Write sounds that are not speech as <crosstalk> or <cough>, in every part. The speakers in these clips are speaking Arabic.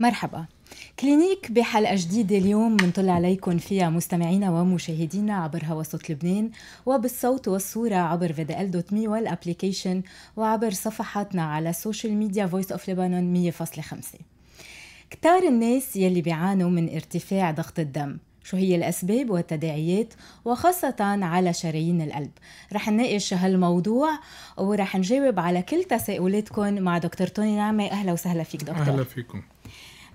مرحبا كلينيك بحلقة جديدة اليوم منطلع عليكم فيها مستمعينا ومشاهدينا عبر هوا صوت لبنان وبالصوت والصورة عبر فيدال دوت مي والابليكيشن وعبر صفحاتنا على السوشيال ميديا فويس اوف لبنان 100.5 كتار الناس يلي بيعانوا من ارتفاع ضغط الدم شو هي الأسباب والتداعيات وخاصة على شرايين القلب رح نناقش هالموضوع ورح نجاوب على كل تساؤلاتكم مع دكتور توني نعمة أهلا وسهلا فيك دكتور أهلا فيكم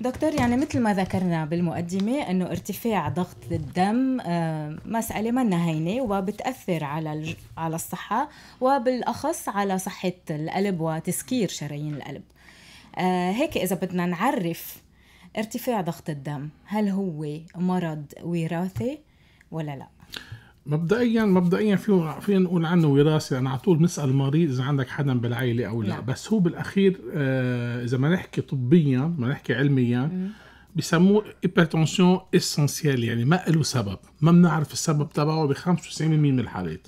دكتور يعني مثل ما ذكرنا بالمقدمة أنه ارتفاع ضغط الدم آه، مسألة منا هينة وبتأثر على على الصحة وبالأخص على صحة القلب وتسكير شرايين القلب آه، هيك إذا بدنا نعرف ارتفاع ضغط الدم هل هو مرض وراثي ولا لا مبدئيا مبدئيا في فينا نقول عنه وراثي انا على طول بنسال المريض اذا عندك حدا بالعائله او لا, لا. نعم. بس هو بالاخير آه، اذا ما نحكي طبيا ما نحكي علميا بسموه هيبرتونسيون اسنسيال يعني ما له سبب ما بنعرف السبب تبعه ب 95% من الحالات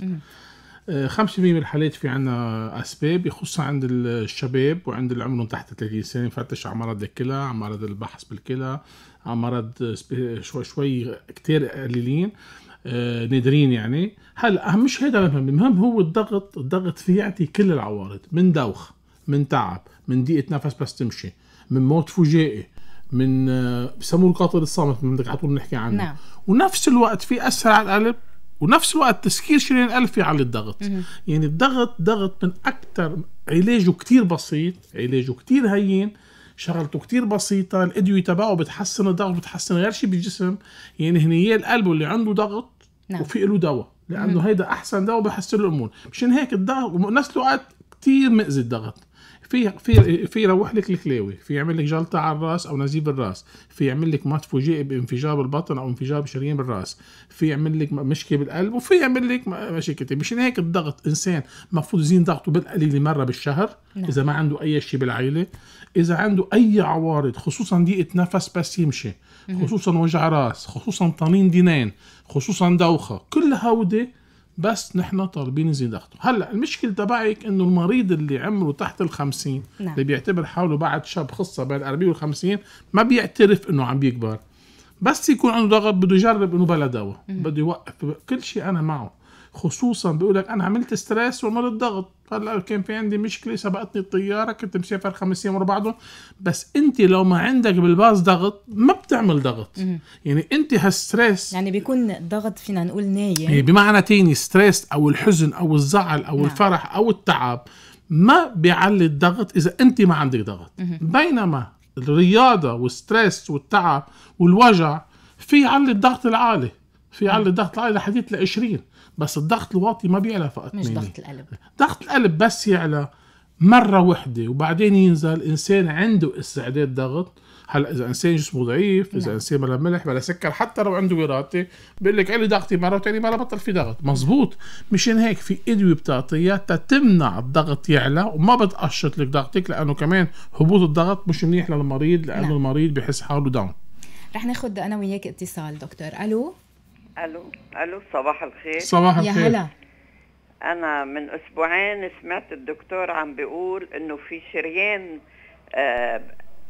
5% آه، من الحالات في عنا اسباب يخصها عند الشباب وعند العمر تحت 30 سنه فتش على مرض الكلى على مرض البحث بالكلى على مرض شوي شوي كتير قليلين آه، نادرين يعني هلا مش هذا المهم المهم هو الضغط الضغط فيه يعطي كل العوارض من دوخ من تعب من ضيقه نفس بس تمشي من موت فجائي من آه، بسموه القاتل الصامت بدك على طول نحكي عنه نعم. ونفس الوقت في اثر على القلب ونفس الوقت تسكير شريان القلب على الضغط يعني الضغط ضغط من اكثر علاجه كتير بسيط علاجه كتير هين شغلته كتير بسيطة الأدوية تبعه بتحسن الضغط بتحسن غير شيء بالجسم يعني هنية القلب اللي عنده ضغط نعم. وفي له دواء لأنه هيدا أحسن دواء بحسن له الأمور مشان هيك الضغط ونفس الوقت كتير مأذي الضغط في في في يروح لك الكلاوي في يعمل لك جلطه على الراس او نزيف الراس في يعمل لك مات فوجئ بانفجار بالبطن او انفجار بشرايين بالراس في يعمل لك مشكله بالقلب وفي يعمل لك مشاكل مشان هيك الضغط انسان المفروض يزين ضغطه بالقليل مره بالشهر نعم. اذا ما عنده اي شيء بالعائله اذا عنده اي عوارض خصوصا ضيقه نفس بس يمشي خصوصا وجع راس خصوصا طنين دينين خصوصا دوخه كل هودي بس نحن طالبين نزيد ضغطه هلا المشكله تبعك انه المريض اللي عمره تحت ال 50 نعم. اللي بيعتبر حاله بعد شاب خصه بين 40 وال 50 ما بيعترف انه عم بيكبر بس يكون عنده ضغط بده يجرب انه بلا دواء بده يوقف كل شيء انا معه خصوصا بيقول لك انا عملت ستريس ومرض ضغط هلا كان في عندي مشكله سبقتني الطياره كنت مسافر خمس ايام ورا بعضهم بس انت لو ما عندك بالباص ضغط ما بتعمل ضغط يعني انت هالستريس يعني بيكون الضغط فينا نقول نايم يعني بمعنى تاني ستريس او الحزن او الزعل او نعم. الفرح او التعب ما بيعلي الضغط اذا انت ما عندك ضغط بينما الرياضه والستريس والتعب والوجع في علي الضغط العالي في علي ضغط العالي لحديت ل 20 بس الضغط الواطي ما بيعلى فقط مش ضغط القلب ضغط القلب بس يعلى مرة وحدة وبعدين ينزل إنسان عنده استعداد ضغط هلا إذا إنسان جسمه ضعيف، إذا نعم. إنسان بلا ملح بلا سكر حتى لو عنده وراثة بقول لك علي ضغطي مرة وثاني مرة بطل في ضغط، مزبوط مشان هيك في أدوية بتعطيها تتمنع الضغط يعلى وما بتقشط لك ضغطك لأنه كمان هبوط الضغط مش منيح للمريض لأنه نعم. المريض بحس حاله داون رح ناخذ أنا وياك اتصال دكتور، ألو الو الو صباح الخير صباح الخير يا هلا انا من اسبوعين سمعت الدكتور عم بيقول انه في شريان آه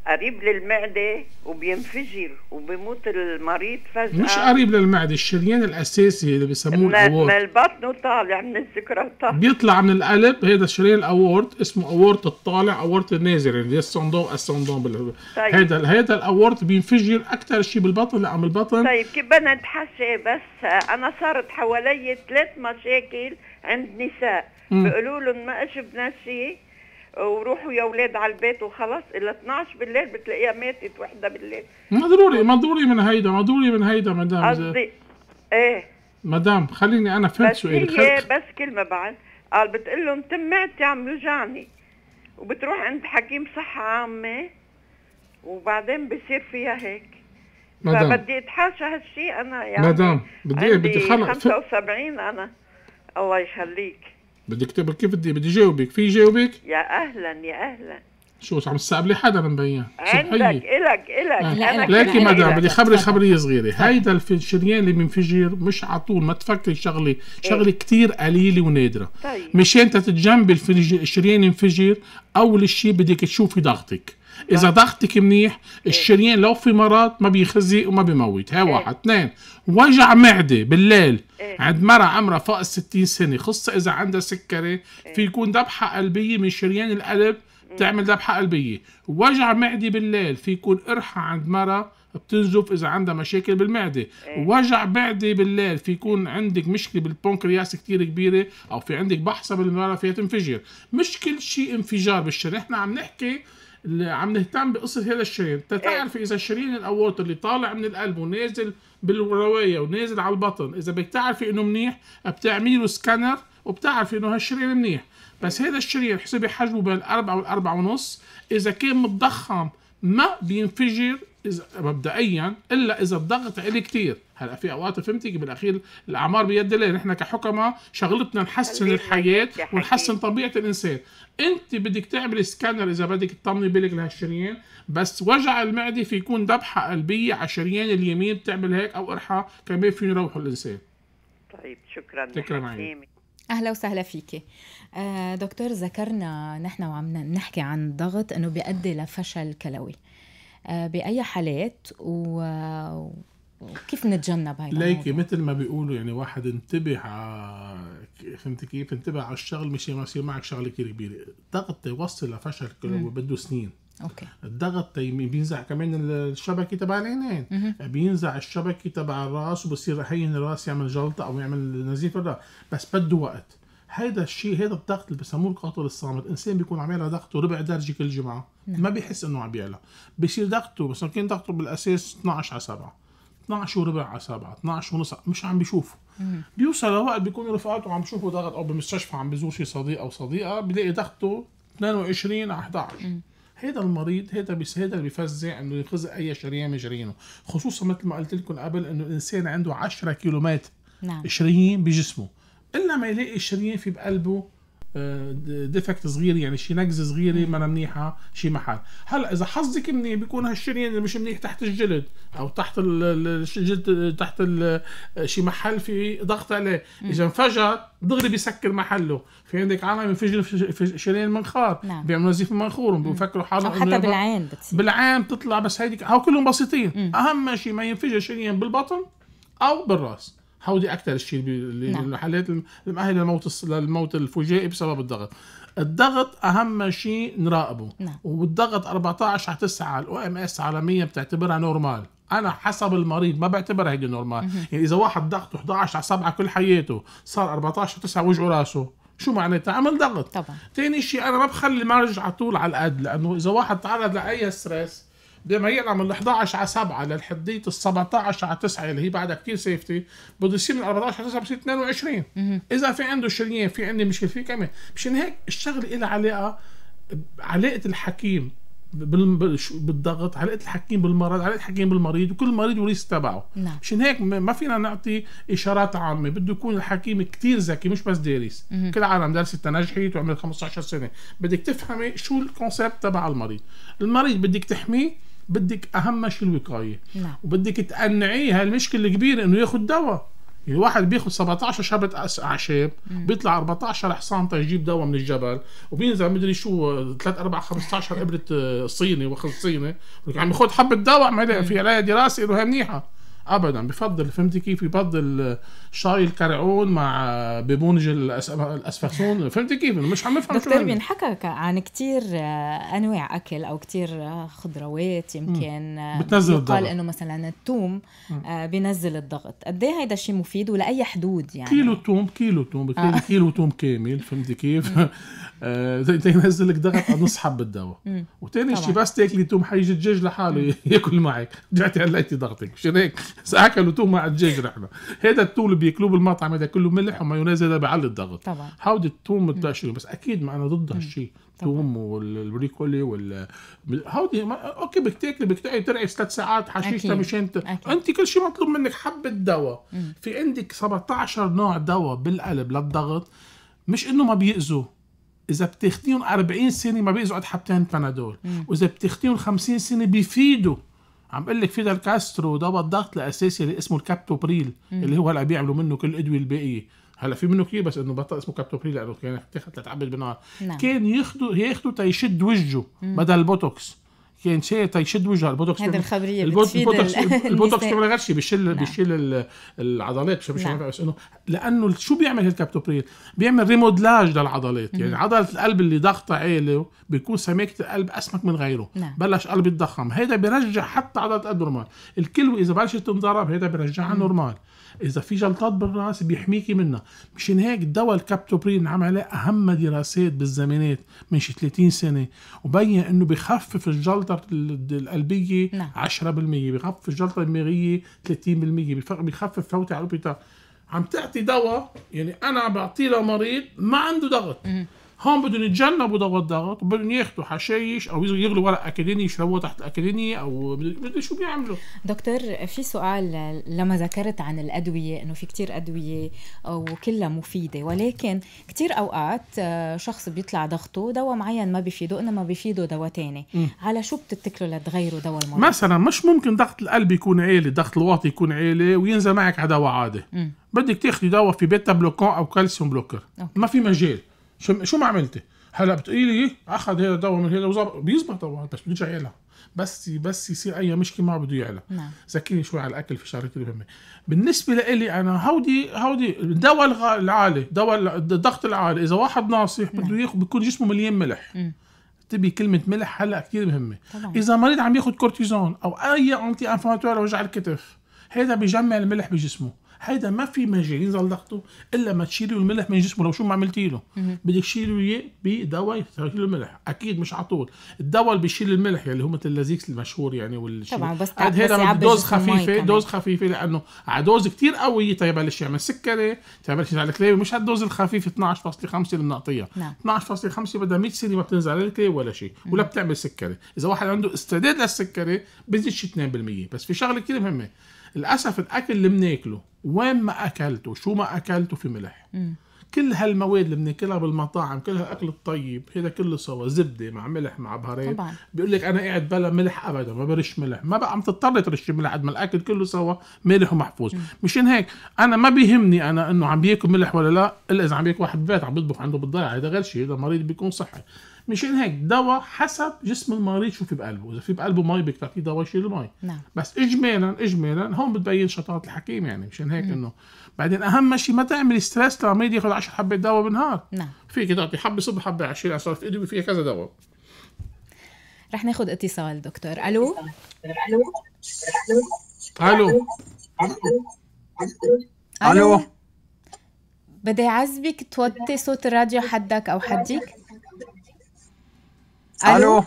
قريب للمعدة وبينفجر وبيموت المريض فجأة مش قريب للمعدة الشريان الأساسي اللي بيسموه الأورد من البطن وطالع من الذكرى وطالع طيب. بيطلع من القلب هذا الشريان الأورد اسمه أورد الطالع أورد النازل يعني الصندوق الصندوق بال... طيب. هذا هذا الأورد بينفجر أكثر شيء بالبطن لأ عم البطن طيب كيف بدنا نتحشى بس أنا صارت حوالي ثلاث مشاكل عند نساء بيقولوا لهم ما شفنا شيء وروحوا يا اولاد على البيت وخلص الا 12 بالليل بتلاقيها ماتت وحده بالليل ما ضروري ما ضروري من هيدا ما ضروري من هيدا مدام قصدي ايه مدام خليني انا فهمت سؤالي بس هي بس كلمه بعد قال بتقول لهم تمعتي عم يوجعني وبتروح عند حكيم صحه عامه وبعدين بصير فيها هيك مدام بدي اتحاشى هالشيء انا يعني مدام بدي بدي خلص 75 انا الله يخليك بدك تبر كيف بدي بدي جاوبك في جاوبك يا اهلا يا اهلا شو عم تستقبلي حدا من بيا عندك الك الك آه. لكن مدام بدي خبري خبريه صغيره هيدا الشريان اللي بينفجر مش على طول ما تفكري شغله شغله إيه؟ كثير قليله ونادره طيب. مشان تتجنبي الشريان ينفجر اول شيء بدك تشوفي ضغطك اذا ضغطك نعم. منيح إيه. الشريان لو في مرض ما بيخزي وما بيموت هاي إيه. واحد اثنين وجع معده بالليل إيه. عند مرأة عمرها فوق الستين 60 سنه خصوصا اذا عندها سكري في يكون ذبحه قلبيه من شريان القلب تعمل ذبحه قلبيه وجع معده بالليل في يكون قرحه عند مرأة بتنزف اذا عندها مشاكل بالمعده وجع معده بالليل في يكون عندك مشكله بالبنكرياس كثير كبيره او في عندك بحصه بالمرأة فيها تنفجر مش كل شيء انفجار بالشريان احنا عم نحكي اللي عم نهتم بقصه هذا الشريان تتعرف إيه. اذا الشريان الاورط اللي طالع من القلب ونازل بالروايه ونازل على البطن اذا بتعرفي انه منيح بتعمله سكانر وبتعرفي انه هالشريان منيح بس هذا إيه. الشريان حسبي حجمه بين الأربعة والأربعة ونص إذا كان متضخم ما بينفجر اذا مبدئيا الا اذا الضغط عليه كثير هلا في اوقات فهمتي بالاخير الاعمار بيد الله نحن كحكماء شغلتنا نحسن الحياه ونحسن طبيعه الانسان انت بدك تعملي سكانر اذا بدك تطمني بالك لهالشريان بس وجع المعده في يكون ذبحه قلبيه على الشريان اليمين بتعمل هيك او قرحه كمان فين يروحوا الانسان طيب شكرا شكرا حكيمي اهلا وسهلا فيكي آه، دكتور ذكرنا نحن وعم نحكي عن الضغط انه بيؤدي لفشل كلوي آه، باي حالات وكيف نتجنب هيدا ليكي مثل ما بيقولوا يعني واحد انتبه على فهمت كيف انتبه على الشغل مش يصير معك شغله كثير كبيره الضغط يوصل لفشل كله بده سنين اوكي الضغط بينزع كمان الشبكه تبع العينين بينزع الشبكه تبع الراس وبصير هين الراس يعمل جلطه او يعمل نزيف الراس بس بده وقت هيدا الشيء هيدا الضغط اللي بسموه القاتل الصامت انسان بيكون عم يعلى ضغطه ربع درجه كل جمعه نعم. ما بيحس انه عم يعلى بصير ضغطه بس كان ضغطه بالاساس 12 على 7 12 وربع على 7 12 ونص مش عم بيشوفه بيوصل لوقت بيكونوا رفقاته عم بيشوفوا ضغط او بالمستشفى عم بيزور شي صديق او صديقه بيلاقي ضغطه 22 على 11 مم. هيدا المريض هيدا بس هيدا اللي بيفزع انه ينخزق اي شريان من جرينه خصوصا مثل ما قلت لكم قبل انه الانسان عنده 10 كيلومتر نعم. شريين بجسمه الا ما يلاقي الشريان في بقلبه آه، ديفكت صغير يعني شي نقزه صغيره ما منيحه شي محل هلا اذا حظك منيح بيكون هالشريان اللي مش منيح تحت الجلد او تحت الجلد تحت شي محل في ضغط عليه اذا انفجر دغري بيسكر محله في عندك عالم ينفجر في شريان منخار نعم. بيعملوا نزيف منخور بيفكروا حالهم حتى بالعين بتصير بالعين بتطلع بس هيدي هو كلهم بسيطين مم. اهم شيء ما ينفجر شريان بالبطن او بالراس هودي اكثر شيء اللي نعم. الحالات المؤهله للموت للموت الفجائي بسبب الضغط الضغط اهم شيء نراقبه نعم. والضغط 14 على 9 الاو ام اس عالميا بتعتبرها نورمال انا حسب المريض ما بعتبرها هيدي نورمال يعني اذا واحد ضغطه 11 على 7 كل حياته صار 14 على 9 وجعه راسه شو معناتها عمل ضغط طبعا ثاني شيء انا ما بخلي المرج على طول على القد لانه اذا واحد تعرض لاي ستريس بما يقلع من ال 11 على 7 للحديه ال 17 على 9 اللي هي بعدها كثير سيفتي بده يصير من 14 على 9 بصير 22 اذا في عنده شريان في عندي مشكله في كمان مشان هيك الشغله لها علاقه علاقه الحكيم بالضغط علاقه الحكيم بالمرض علاقه الحكيم بالمريض وكل مريض وريس تبعه نعم. مشان هيك ما فينا نعطي اشارات عامه بده يكون الحكيم كثير ذكي مش بس دارس كل عالم درس التنجحي وعمل 15 سنه بدك تفهمي شو الكونسيبت تبع المريض المريض بدك تحميه بدك اهم شيء الوقايه نعم. وبدك تقنعيه هالمشكله الكبيره انه ياخذ دواء الواحد يعني بياخذ 17 شبة اعشاب بيطلع 14 حصان تجيب دواء من الجبل وبينزل مدري شو 3 4 15 ابره آه، صيني وخل صيني عم ياخذ حبه دواء ما في عليها دراسه انه هي منيحه ابدا بفضل فهمتي كيف بفضل شاي الكرعون مع بيبونج الاسفرسون فهمتي كيف مش عم بفهم دكتور بينحكى عن كثير آه، انواع اكل او كثير آه، خضروات يمكن آه، بتنزل الضغط قال انه مثلا الثوم بينزل الضغط قد ايه هيدا الشيء مفيد ولاي حدود يعني كيلو ثوم كيلو ثوم كيلو ثوم كامل فهمتي كيف تنزل <laughs> لك ضغط نص حبه دواء وثاني شيء بس تاكلي ثوم حيجي الدجاج لحاله ياكل معك <laughs> رجعتي علقتي ضغطك مشان هيك اكلوا توم مع الدجاج احنا هذا التوم اللي بياكلوه بالمطعم هذا كله ملح ومايونيز هذا بيعلي الضغط طبعا حاوض التوم بتاع بس اكيد معنا ضد هالشيء التوم والبريكولي وال هودي ما... اوكي بدك تاكلي بدك تقعدي ثلاث ساعات حشيشتها مش انت أكيد. انت كل شيء مطلوب منك حبه دواء في عندك 17 نوع دواء بالقلب للضغط مش انه ما بيأذوا اذا بتاخذيهم 40 سنه ما بيأذوا قد حبتين بنادول واذا بتاخذيهم 50 سنه بيفيدوا عم بقول لك فيدل كاسترو ضبط الضغط الاساسي اللي اسمه الكابتو بريل مم. اللي هو هلا بيعملوا منه كل الادويه الباقيه هلا في منه كثير بس انه بطل اسمه كابتو بريل لانه كان تتعبد بنار نعم. كان ياخذوا ياخذوا تيشد وجهه بدل البوتوكس كان كينشي تيشد وجهها البوتوكس هذه الخبريه البوتوكس <laughs> البوتوكس ما شيء بيشيل نعم. بيشيل العضلات مش نعم. بس انه لانه شو بيعمل الكابتوبريل؟ بيعمل ريمودلاج للعضلات يعني عضله القلب اللي ضغطها عالي بيكون سماكه القلب اسمك من غيره نعم. بلش قلب يتضخم هذا بيرجع حتى عضله القلب نورمال الكلوه اذا بلشت تنضرب هذا بيرجعها نورمال اذا في جلطات بالراس بيحميكي منها مشان هيك دواء الكابتوبرين عمل عليه اهم دراسات بالزمانات من شي 30 سنه وبين انه بخفف الجلطه الجلطه القلبيه نعم. 10% بخفف الجلطه الدماغيه 30% بخفف فوتي على البيطار عم تعطي دواء يعني انا بعطيه لمريض ما عنده ضغط هون بدهم يتجنبوا ضوء الضغط بدهم ياخذوا حشايش او يغلوا ورق اكاديمي يشربوها تحت اكاديمي او بدهم شو بيعملوا دكتور في سؤال لما ذكرت عن الادويه انه في كتير ادويه وكلها مفيده ولكن كتير اوقات آه، شخص بيطلع ضغطه دواء معين ما بيفيده انما بيفيده دواء تاني م. على شو بتتكلوا لتغيروا دواء المريض مثلا مش ممكن ضغط القلب يكون عالي ضغط الواطي يكون عالي وينزل معك على دواء عادي م. بدك تاخذي دواء في بيتا بلوكون او كالسيوم بلوكر أوكي. ما في مجال شو شو ما عملتي هلا بتقولي لي اخذ هذا الدواء من هذا وظبط بيزبط طبعا بس بده يعلى بس بس يصير اي مشكله ما بده يعلى نعم ذكرني شوي على الاكل في شغله كثير مهمه بالنسبه لإلي انا هودي هودي الدواء العالي دواء الضغط العالي اذا واحد ناصح بده نعم. ياخذ بيكون جسمه مليان ملح م. تبي كلمة ملح هلا كثير مهمة طبعا. إذا مريض عم ياخذ كورتيزون أو أي أنتي أنفلاتوار لوجع الكتف هذا بجمع الملح بجسمه هيدا ما في مجال ينزل ضغطه الا ما تشيلي الملح من جسمه لو شو ما عملتي له بدك تشيلي اياه بدواء تشيلي الملح اكيد مش على طول الدواء اللي بيشيل الملح اللي يعني هو مثل اللازيكس المشهور يعني والشيء طبعا بس قد هذا دوز خفيفه دوز خفيفه لانه على دوز كثير قويه تيبلش يعمل سكري تيبلش على الكلاوي مش على الدوز الخفيف 12.5 اللي بنعطيها نعم. 12.5 بدها 100 سنه ما بتنزل على الكلاوي ولا شيء ولا بتعمل سكري اذا واحد عنده استعداد للسكري بزيدش 2% بس في شغله كثير مهمه للاسف الاكل اللي بناكله وين ما اكلته شو ما اكلته في ملح مم. كل هالمواد اللي بناكلها بالمطاعم كل هالاكل الطيب هذا كله سوا زبده مع ملح مع بهارات طبعا بيقول لك انا قاعد بلا ملح ابدا ما برش ملح ما بقى عم تضطر ترش ملح قد ما الاكل كله سوا مالح ومحفوظ مشان هيك انا ما بيهمني انا انه عم بياكل ملح ولا لا الا اذا عم بياكل واحد بيت عم بيطبخ عنده بالضيعه هذا غير شيء هذا مريض بيكون صحي مشان هيك دواء حسب جسم المريض شو في بقلبه اذا في بقلبه مي بدك دواء يشيل المي نعم. بس اجمالا اجمالا هون بتبين شطاره الحكيم يعني مشان هيك انه بعدين اهم شيء ما تعمل ستريس للمريض ياخذ 10 حبات دواء بالنهار نعم فيك تعطي حبه صبح حبه عشان صار في ايده فيها كذا دواء رح ناخذ اتصال دكتور الو الو الو الو بدي اعذبك توطي صوت الراديو حدك او حدك الو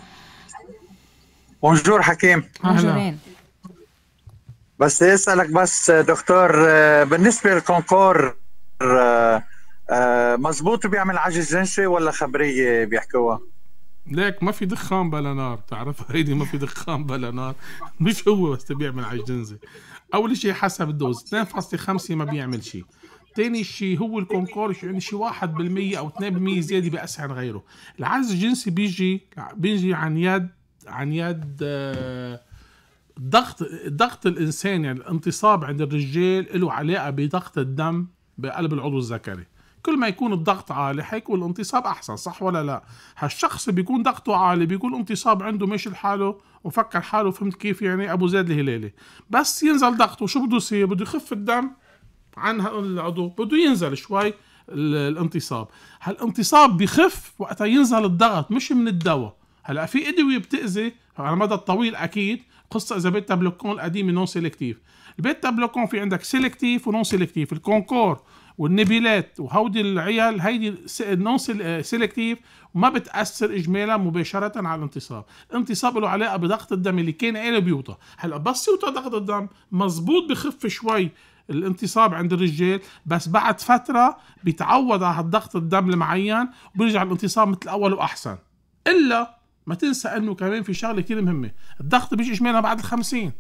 بونجور حكيم اهلا بس اسالك بس دكتور آه، بالنسبه للكونكور آه، آه، مزبوط بيعمل عجز جنسي ولا خبريه بيحكوها ليك ما في دخان بلا نار تعرف <laughs> هيدي ما في دخان بلا نار مش هو بس بيعمل عجز جنسي اول شيء حسب الدوز 2.5 ما بيعمل شيء تاني شي هو الكونكورد يعني شي واحد بالمية أو 2% زيادة بأسعار غيره العجز الجنسي بيجي بيجي عن يد عن يد آه، ضغط ضغط الانسان يعني الانتصاب عند الرجال له علاقه بضغط الدم بقلب العضو الذكري كل ما يكون الضغط عالي حيكون الانتصاب احسن صح ولا لا هالشخص بيكون ضغطه عالي بيكون الانتصاب عنده ماشي لحاله وفكر حاله فهمت كيف يعني ابو زيد الهلالي بس ينزل ضغطه شو بده يصير بده يخف الدم عن العضو بده ينزل شوي الانتصاب هالانتصاب بخف وقتها ينزل الضغط مش من الدواء هلا في ادويه بتاذي على المدى الطويل اكيد قصه اذا بيتا بلوكون القديم نون سيلكتيف البيتا بلوكون في عندك سيلكتيف ونون سيلكتيف الكونكور والنبيلات وهودي العيال هيدي نون سيلكتيف وما بتاثر اجمالا مباشره على الانتصاب الانتصاب له علاقه بضغط الدم اللي كان قاله بيوطى هلا بس يوطى ضغط الدم مزبوط بخف شوي الانتصاب عند الرجال بس بعد فتره بيتعود على هالضغط الدم المعين وبيرجع الانتصاب مثل الاول واحسن الا ما تنسى انه كمان في شغله كثير مهمه الضغط بيجي اجمالا بعد الخمسين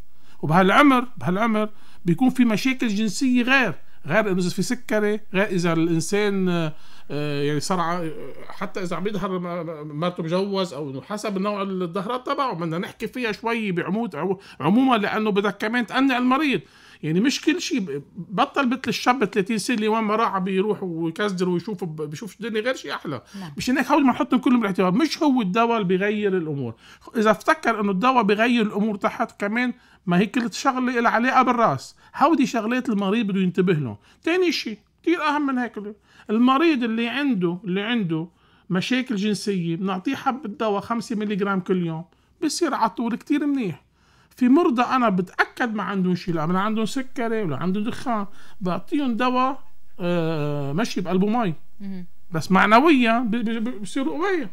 وبهالعمر بهالعمر بيكون في مشاكل جنسيه غير غير انه اذا في سكري غير اذا الانسان آه، آه، يعني صار حتى اذا عم يظهر مرته مجوز او حسب نوع الظهرات تبعه بدنا نحكي فيها شوي بعمود عموما لانه بدك كمان تقنع المريض يعني مش كل شيء بطل مثل الشاب 30 سنه اللي وين ما راح بيروح ويكزر ويشوف بيشوف الدنيا غير شيء احلى نعم. مش هناك حاول ما نحطهم كلهم بالاعتبار مش هو الدواء اللي بيغير الامور اذا افتكر انه الدواء بيغير الامور تحت كمان ما هي كل شغله لها علاقه بالراس هودي شغلات المريض بده ينتبه لهم ثاني شيء كثير اهم من هيك المريض اللي عنده اللي عنده مشاكل جنسيه بنعطيه حبه دواء 5 ملغ كل يوم بصير على طول كثير منيح في مرضى انا بتاكد ما عندهم شيء لا من عندهم سكري ولا عندهم دخان بعطيهم دواء آه مشي بقلبه مي بس معنويا بصيروا قوية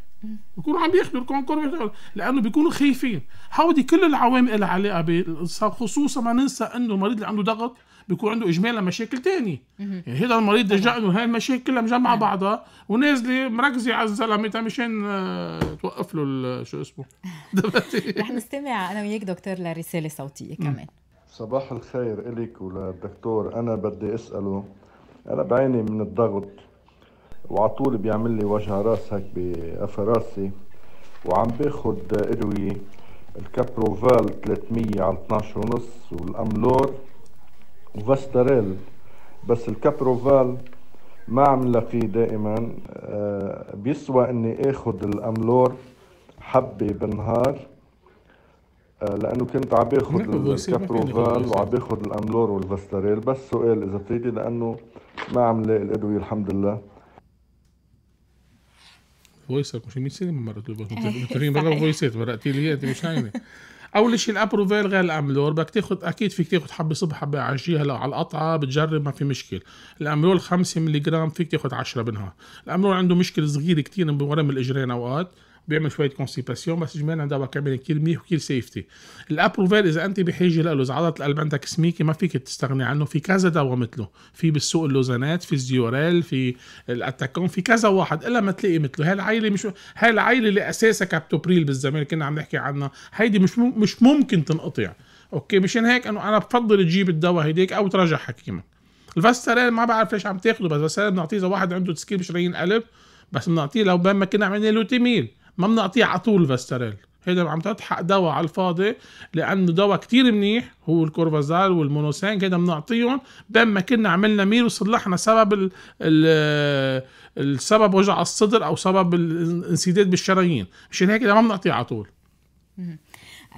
بيكونوا عم ياخذوا الكونكور لانه بيكونوا خايفين هودي كل العوامل لها علاقه خصوصا ما ننسى انه المريض اللي عنده ضغط بيكون عنده اجمالا مشاكل تاني يعني هذا المريض رجع انه هاي المشاكل كلها مجمعه بعضها ونازله مركزه على الزلمه مشان آه، توقف له شو اسمه <laughs> رح نستمع انا وياك دكتور لرساله صوتيه كمان صباح الخير إلك وللدكتور أنا بدي أسأله أنا بعاني من الضغط وعلى طول بيعمل لي وجع راس هيك بقفا راسي وعم باخذ أدوية الكابروفال 300 على 12 ونص والأملور وفاستريل بس الكابروفال ما عم لاقيه دائما آه، بيسوى اني اخذ الاملور حبه بالنهار آه، لانه كنت عم باخذ الكابروفال وعم باخذ الاملور والفاستريل بس سؤال اذا بتيجي لانه ما عم لاقي الادويه الحمد لله فويسك مش 100 سنه ما مرقت له مرقتي لي انت مش عينك <laughs> اول شيء الابروفيل غير الاملور بدك تاخذ اكيد فيك تاخذ حبه صبح حبه عشيه لو على القطعه بتجرب ما في مشكل الاملور 5 ملغ فيك تاخذ 10 بالنهار الاملور عنده مشكله صغيره كثير بورم الاجرين اوقات بيعمل شويه كونستيباسيون بس اجمالا دواء كامل كثير منيح وكثير سيفتي الابروفيل اذا انت بحاجه له اذا عضله القلب عندك سميكه ما فيك تستغني عنه في كذا دواء مثله في بالسوق اللوزانات في الزيوريل في الاتاكون في كذا واحد الا ما تلاقي مثله هاي العيله مش هاي العيله اللي اساسها كابتوبريل بالزمان كنا عم نحكي عنها هيدي مش مم... مش ممكن تنقطع اوكي مشان هيك انه انا بفضل تجيب الدواء هيديك او تراجع حكيمك الفاستارين ما بعرف ليش عم تاخده بس بس بنعطيه اذا واحد عنده تسكيل مش قلب بس بنعطيه لو ما كنا عملنا له ما بنعطيه على طول فاستريل هيدا عم تضحك دواء على الفاضي لانه دواء كتير منيح هو الكورفازال والمونوسانك هيدا بنعطيهم بين ما كنا عملنا ميل وصلحنا سبب ال ال السبب وجع الصدر او سبب الانسداد بالشرايين مشان هيك ما بنعطيه على طول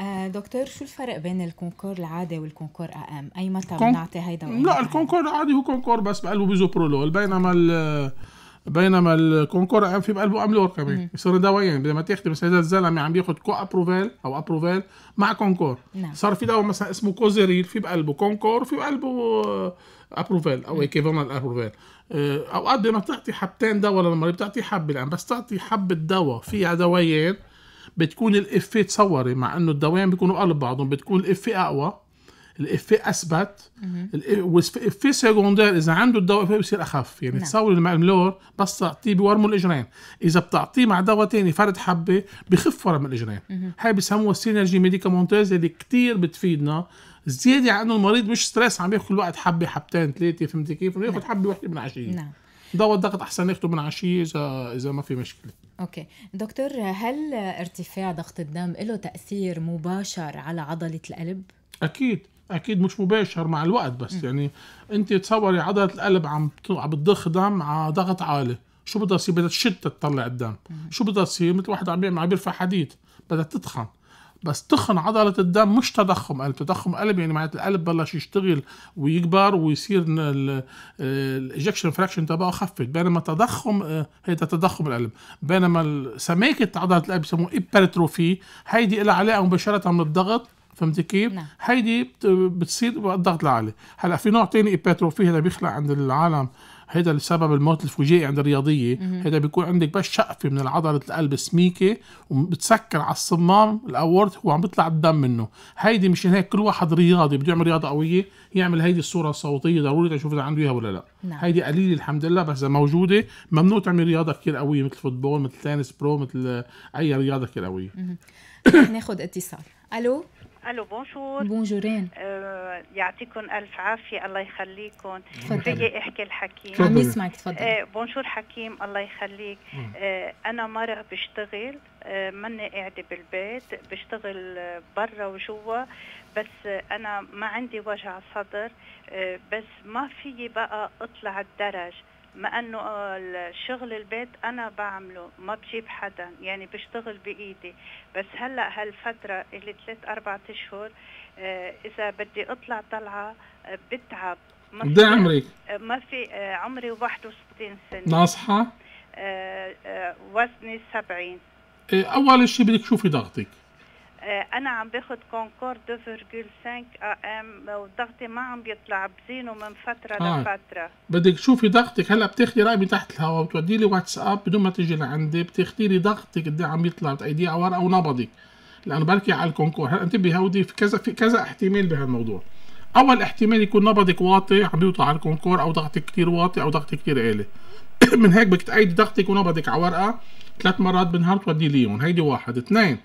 آه، دكتور شو الفرق بين الكونكور العادي والكونكور ام اي متى بنعطي هيدا لا الكونكور العادي هو كونكور بس بقلبه بيزوبرولول بينما بينما الكونكور في بقلبه املور ورقه كمان صار دوائيا بدل ما تاخد بس هذا الزلمه عم بياخد كو ابروفال او ابروفال مع كونكور نعم. صار في دواء مثلا اسمه كوزيريل في بقلبه كونكور في بقلبه ابروفال آه، او ايكيفون ابروفال آه، اوقات بدل ما بتعطي حبتين دواء للمريض بتعطي حبه الان بس تعطي حبه دواء فيها نعم. دوايين بتكون الافيه تصوري مع انه الدوايين بيكونوا قلب بعضهم بتكون الافيه اقوى الإفيه أثبت والافي سيكوندير إذا عنده الدواء إفيه بصير أخف يعني نعم. تصور الملور بس تعطيه بورموا الإجرين إذا بتعطيه مع دواء ثاني فرد حبة بخف ورم الإجرين هاي بسموها السينرجي ميديكامونتيز اللي كثير بتفيدنا زيادة على إنه المريض مش ستريس عم ياخذ وقت حبة حبتين ثلاثة فهمتي كيف؟ إنه ياخذ نعم. حبة وحدة من عشية نعم دواء الضغط أحسن ناخده من عشية إذا إذا ما في مشكلة اوكي دكتور هل ارتفاع ضغط الدم له تاثير مباشر على عضله القلب اكيد اكيد مش مباشر مع الوقت بس م. يعني انت تصوري عضله القلب عم بتضخ دم على ضغط عالي شو بدها تصير بدها تشد تطلع الدم م. شو بدها تصير مثل واحد عم عم بيرفع حديد بدها تتخن بس تخن عضلة الدم مش تضخم قلب تضخم قلب يعني معناتها القلب بلش يشتغل ويكبر ويصير الايجكشن فراكشن تبعه خفت بينما تضخم آه، هيدا تضخم القلب بينما سماكة عضلة القلب بسموه ايبرتروفي هيدي لها علاقة مباشرة بالضغط فهمتي كيف؟ نعم. هيدي بتصير الضغط العالي هلا في نوع ثاني ايبيتروفي هذا بيخلق عند العالم هيدا السبب الموت الفجائي عند الرياضيه هيدا بيكون عندك بس شقفه من عضله القلب سميكه وبتسكر على الصمام الاورد وعم بيطلع الدم منه هيدي مشان هيك كل واحد رياضي بده يعمل رياضه قويه يعمل هيدي الصوره الصوتيه ضروري تشوف اذا عنده اياها ولا لا نعم. هيدي قليله الحمد لله بس اذا موجوده ممنوع تعمل رياضه كثير قويه مثل فوتبول مثل تنس برو مثل اي رياضه كثير قويه <coughs> ناخذ اتصال الو الو بونجور بونجورين آه يعطيكم الف عافيه الله يخليكم بدي احكي الحكيم عم يسمعك تفضل آه بونجور حكيم الله يخليك آه انا مره بشتغل آه ماني قاعده بالبيت بشتغل آه، برا وجوا بس آه انا ما عندي وجع صدر آه بس ما فيي بقى اطلع الدرج ما انه آه، الشغل البيت انا بعمله ما بجيب حدا يعني بشتغل بايدي بس هلا هالفتره اللي ثلاث اربع اشهر آه، اذا بدي اطلع طلعه آه، بتعب قد إيه عمرك؟ ما في عمري 61 سنه ناصحه؟ وزني 70 إيه، اول شيء بدك تشوفي ضغطك آه، انا عم باخذ كونكور 2.5 ام وضغطي ما عم بيطلع بزينه من فتره آه. لفتره بدك تشوفي ضغطك هلا بتاخذي رقمي تحت الهواء بتودي لي واتساب بدون ما تيجي لعندي بتاخذي لي ضغطك قد إيه عم يطلع بتأيديه على ورقه ونبضك لانه بركي على الكونكور هلا انتبهي هودي في كذا في كذا احتمال بهالموضوع اول احتمال يكون نبضك واطي عم يطلع على الكونكور او ضغطك كثير واطي او ضغطك كثير عالي <coughs> من هيك بدك تأيدي ضغطك ونبضك على ورقه ثلاث مرات بالنهار تودي ليهم هيدي واحد اثنين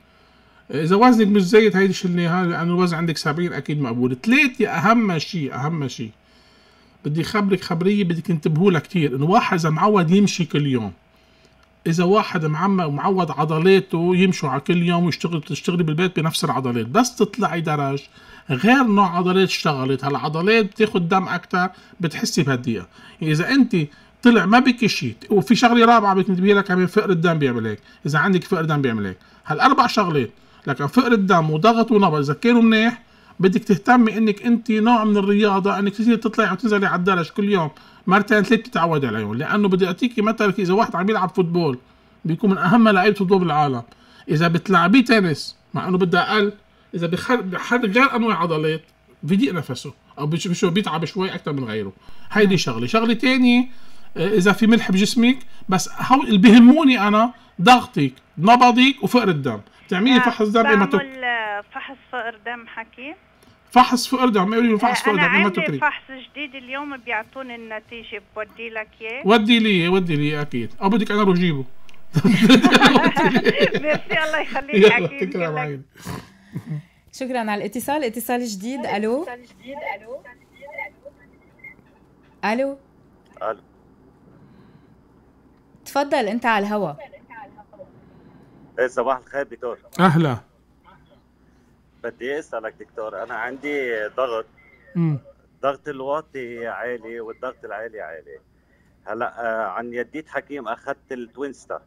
اذا وزنك مش زايد هيشيلنيها لانه الوزن عندك 70 اكيد مقبول ثلاثة اهم شيء اهم شيء بدي خبرك خبريه بدك انتبهوا لها كثير انه واحد اذا معود يمشي كل يوم اذا واحد معود عضلاته يمشوا على كل يوم ويشتغل تشتغلي بالبيت بنفس العضلات بس تطلعي درج غير نوع عضلات اشتغلت هالعضلات بتاخد دم اكثر بتحسي بهالدقيقه يعني اذا انت طلع ما بك شيء وفي شغله رابعه بدك تنتبهي لها كمان فقر الدم بيعمل هيك اذا عندك فقر دم بيعمل هيك هالاربع شغلات لكن فقر الدم وضغط ونبض اذا كانوا منيح بدك تهتمي انك انت نوع من الرياضه انك تصير تطلعي وتنزلي على الدرج كل يوم مرتين ثلاث تتعودي عليهم لانه بدي اعطيكي مثل اذا واحد عم يلعب فوتبول بيكون من اهم لعيبه فوتبول بالعالم اذا بتلعبيه تنس مع انه بدها اقل اذا بحرك غير انواع عضلات بيضيق نفسه او بيتعب شوي اكثر من غيره هيدي شغله شغله ثانيه اذا في ملح بجسمك بس اللي بهموني انا ضغطك نبضك وفقر الدم بتعملي فحص دم بعمل إمتو... آه، فحص فقر دم حكي فحص فقر دم قولي فحص آه، فقر دم انا عندي فحص جديد اليوم بيعطوني النتيجه بودي لك اياه ودي لي اياه ودي لي اياه اكيد او بدك انا بروح جيبه <laughs> ميرسي الله يخليك اكيد شكرا على الاتصال اتصال جديد الو اتصال جديد الو الو الو اتفضل انت على الهوا ايه، صباح الخير دكتور اهلا بدي اسالك دكتور انا عندي ضغط الضغط الواطي عالي والضغط العالي عالي هلا آه، عن يديت حكيم اخذت التوينستا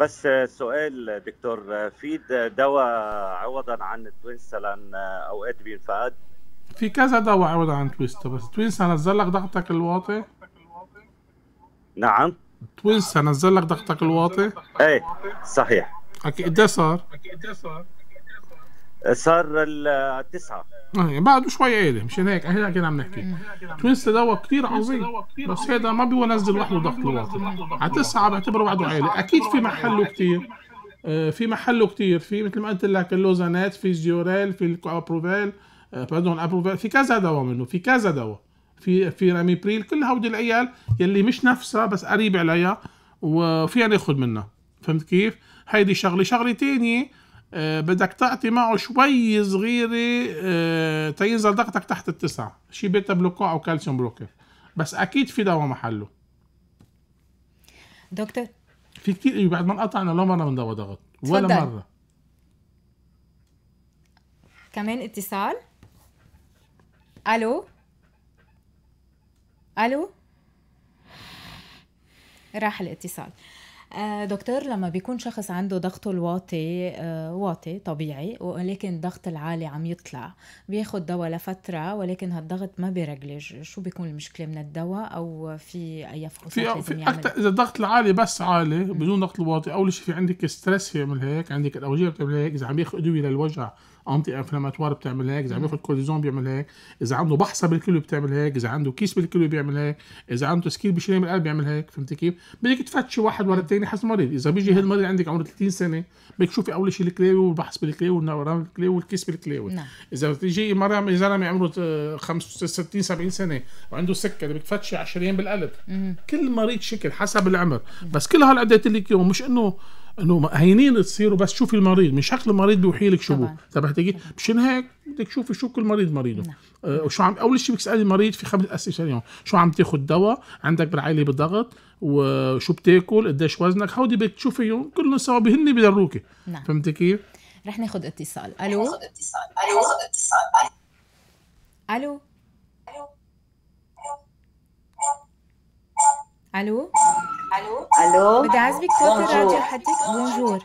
بس آه، سؤال دكتور آه، في دواء عوضا عن التوينستا لان اوقات بينفقد في كذا دواء عوضا عن التوينستا بس التوينستا نزل لك ضغطك الواطي نعم تويست نزل لك ضغطك الواطي؟ ايه صحيح اكيد قد صار؟ اكيد صار؟ صار التسعة ايه بعده شوي قايل مشان هيك هيك كنا عم نحكي تويست دواء كثير عظيم بس هيدا ما بينزل وحده ضغط الواطي على تسعة بعتبره بعده عالي اكيد في محله كثير إيه، في محله كثير في مثل ما قلت لك اللوزانات في الجيورال في الابروفال بدهم ابروفيل في كذا دواء منه في كذا دواء في في رامي بريل كل هودي العيال يلي مش نفسها بس قريب عليها وفيها ناخذ منها فهمت كيف هيدي شغله شغله تانية آه بدك تعطي معه شوي صغيرة آه تينزل ضغطك تحت التسعة شي بيتا بلوكو أو كالسيوم بلوكر بس أكيد في دواء محله دكتور في كتير إيه، بعد ما انقطعنا ولا مرة من دواء ضغط ولا تفضل. مرة كمان اتصال ألو الو راح الاتصال آه، دكتور لما بيكون شخص عنده ضغطه الواطي آه، واطي طبيعي ولكن الضغط العالي عم يطلع بياخد دواء لفترة ولكن هالضغط ما بيرجلج شو بيكون المشكلة من الدواء أو في أي فحوصات في, في يعمل؟ إذا الضغط العالي بس عالي بدون ضغط الواطي أول شيء في عندك ستريس يعمل هيك عندك الأوجيع بتعمل هيك إذا عم ياخذ أدوية للوجع انتي انفلاماتوار بتعمل هيك اذا عم ياخذ كورتيزون بيعمل هيك اذا عنده بحصه بالكلو بتعمل هيك اذا عنده كيس بالكلو بيعمل هيك اذا عنده سكيل بشريان القلب بيعمل هيك فهمتي كيف بدك تفتشي واحد ورا الثاني حسب المريض اذا بيجي هالمريض عندك عمره 30 سنه بدك تشوفي اول شيء الكلاوي والبحث بالكلاوي والنوران بالكلاوي والكيس بالكلاوي نعم. اذا بتيجي مرة زلمه عمره 65 آه، 70 سنه وعنده سكر بدك تفتشي 20 بالقلب كل مريض شكل حسب العمر بس كل هالعدات اللي اياهم مش انه انه هينين تصيروا بس شوفي المريض مش شكل المريض بيوحي لك شو طب هتجي مش هيك بدك تشوفي شو كل مريض مريضه نعم. آه وشو عم اول شيء بتسالي المريض في خمس اسئله اليوم شو عم تاخذ دواء عندك بالعائله بضغط وشو بتاكل قديش وزنك هودي بدك تشوفيهم كلهم سوا بهن بيضروكي نعم. فهمتي كيف؟ رح ناخذ اتصال الو الو الو الو الو الو بدي اعزبك توطي الراديو حتك بونجور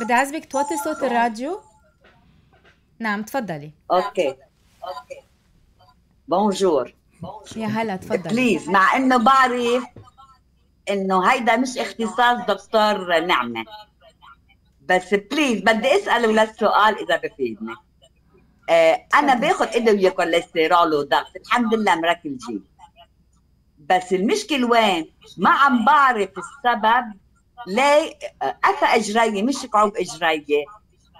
بدي اعزبك توطي صوت الراديو نعم تفضلي اوكي اوكي بونجور يا هلا تفضلي بليز مع انه بعرف انه هيدا مش اختصاص دكتور نعمه بس بليز بدي اساله للسؤال اذا بفيدني آه، انا باخذ ادويه كوليسترول وضغط الحمد لله مركب جيب بس المشكله وين ما عم بعرف السبب ليه قفى اجري مش كعوب اجري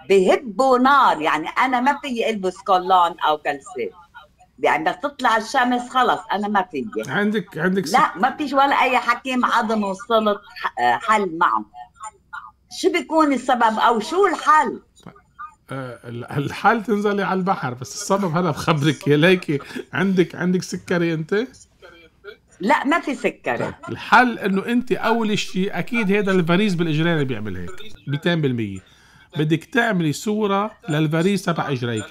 بهبوا نار يعني انا ما في البس كولون او كلسات يعني بس تطلع الشمس خلص انا ما في عندك عندك لا ما فيش ولا اي حكيم عظم وصلت حل معه شو بيكون السبب او شو الحل آه، الحال تنزلي على البحر بس السبب هذا بخبرك يا ليكي عندك عندك سكري انت لا ما في سكر طيب. الحل انه انت اول شيء اكيد هذا الفريز بالاجرين بيعمل هيك 200% بدك تعملي صورة للفريز تبع اجريك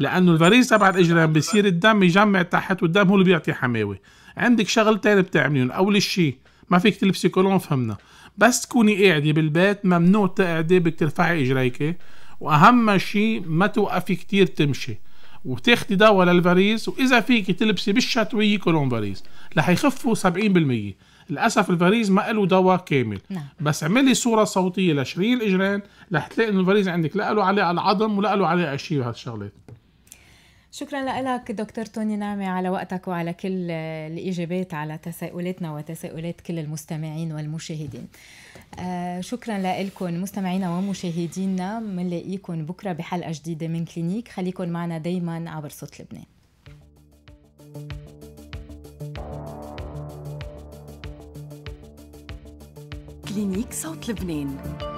لانه الفريز تبع الاجرين بصير الدم يجمع تحت والدم هو اللي بيعطي حماوة عندك شغلتين بتعمليهم اول شيء ما فيك تلبسي كولون فهمنا بس تكوني قاعدة بالبيت ممنوع تقعدي بدك ترفعي اجريك واهم شيء ما توقفي كتير تمشي وتاخدي دواء للفاريز واذا فيكي تلبسي بالشتويه كولون فاريز رح يخفوا 70% للاسف الفاريز ما له دواء كامل نعم. بس اعملي صوره صوتيه لشرير الاجرين رح تلاقي انه الفاريز عندك لا له علاقه على العظم ولا له علاقه شيء بهالشغلات شكرا لك دكتور توني نعمة على وقتك وعلى كل الإجابات على تساؤلاتنا وتساؤلات كل المستمعين والمشاهدين آه، شكرا لكم مستمعينا ومشاهدينا منلاقيكم بكرة بحلقة جديدة من كلينيك خليكم معنا دايما عبر صوت لبنان كلينيك صوت لبنان